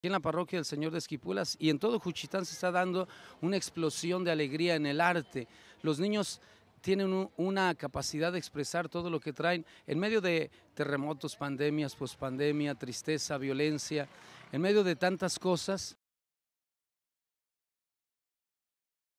Aquí en la parroquia del Señor de Esquipulas y en todo Juchitán se está dando una explosión de alegría en el arte. Los niños tienen una capacidad de expresar todo lo que traen en medio de terremotos, pandemias, pospandemia, tristeza, violencia, en medio de tantas cosas.